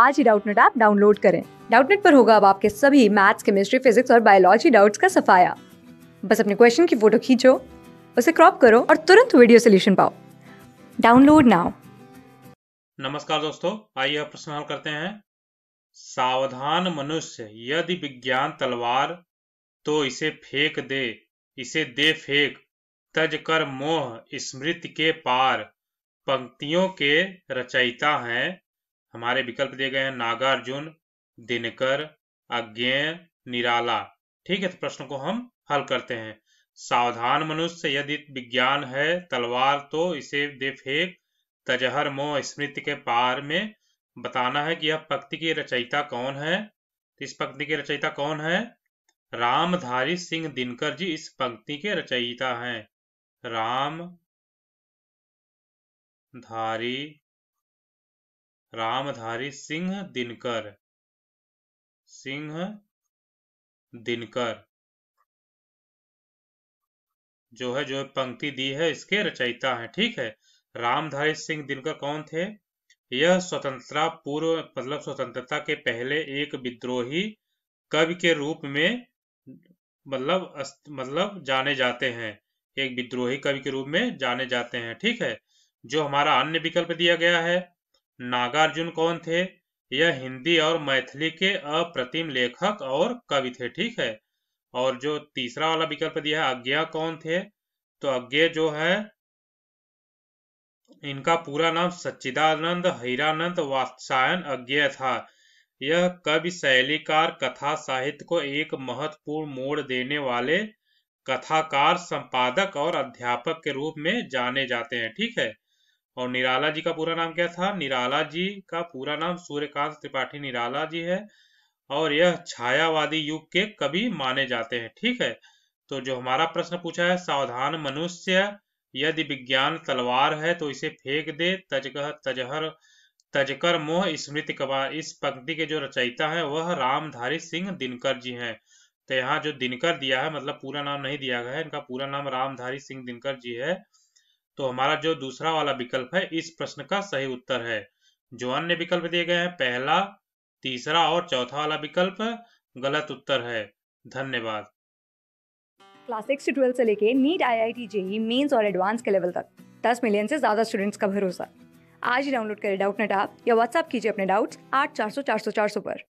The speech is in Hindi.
आज ही डाउटनेट ऐप डाउनलोड करें डाउटनेट पर होगा अब आपके सभी मैथ्स केमिस्ट्री फिजिक्स और बायोलॉजी डाउट्स का सफाया बस अपने क्वेश्चन की फोटो खींचो उसे क्रॉप करो और तुरंत वीडियो सोल्यूशन पाओ डाउनलोड नाउ नमस्कार दोस्तों आइए प्रश्न हल करते हैं सावधान मनुष्य यदि विज्ञान तलवार तो इसे फेंक दे इसे दे फेंक तज कर मोह स्मृति के पार पंक्तियों के रचयिता हैं हमारे विकल्प दिए गए हैं नागार्जुन दिनकर अज्ञ निराला ठीक है तो प्रश्न को हम हल करते हैं सावधान मनुष्य यदि विज्ञान है तलवार तो इसे दे फेक तजहर मो स्मृति के पार में बताना है कि यह पंक्ति की रचयिता कौन है इस पंक्ति की रचयिता कौन है रामधारी सिंह दिनकर जी इस पंक्ति के रचयिता हैं राम धारी रामधारी सिंह दिनकर सिंह दिनकर जो है जो पंक्ति दी है इसके रचयिता है ठीक है रामधारी सिंह दिनकर कौन थे यह स्वतंत्रता पूर्व मतलब स्वतंत्रता के पहले एक विद्रोही कवि के रूप में मतलब मतलब जाने जाते हैं एक विद्रोही कवि के रूप में जाने जाते हैं ठीक है जो हमारा अन्य विकल्प दिया गया है नागार्जुन कौन थे यह हिंदी और मैथिली के अप्रतिम लेखक और कवि थे ठीक है और जो तीसरा वाला विकल्प दिया है अज्ञा कौन थे तो अज्ञा जो है इनका पूरा नाम सच्चिदानंद हीरानंद वात्सायन अज्ञा था यह कवि शैलीकार कथा साहित्य को एक महत्वपूर्ण मोड़ देने वाले कथाकार संपादक और अध्यापक के रूप में जाने जाते हैं ठीक है और निराला जी का पूरा नाम क्या था निराला जी का पूरा नाम सूर्यकांत त्रिपाठी निराला जी है और यह छायावादी युग के कवि माने जाते हैं ठीक है तो जो हमारा प्रश्न पूछा है सावधान मनुष्य यदि विज्ञान तलवार है तो इसे फेंक दे तजकह तजहर तजकर मोह स्मृति कबार इस पंक्ति के जो रचयिता है वह रामधारी सिंह दिनकर जी हैं तो यहाँ जो दिनकर दिया है मतलब पूरा नाम नहीं दिया गया है इनका पूरा नाम रामधारी सिंह दिनकर जी है तो हमारा जो दूसरा वाला विकल्प है इस प्रश्न का सही उत्तर है जो अन्य विकल्प दिए गए हैं पहला तीसरा और चौथा वाला विकल्प गलत उत्तर है धन्यवाद क्लास सिक्स ट्वेल्व से लेके NEET I I T JEE mains और एडवांस के लेवल तक दस मिलियन से ज्यादा स्टूडेंट्स का भरोसा आज ही डाउनलोड करें डाउट नेट आप या व्हाट्सअप कीजिए अपने डाउट्स आठ चार सौ चार सौ चार सौ पर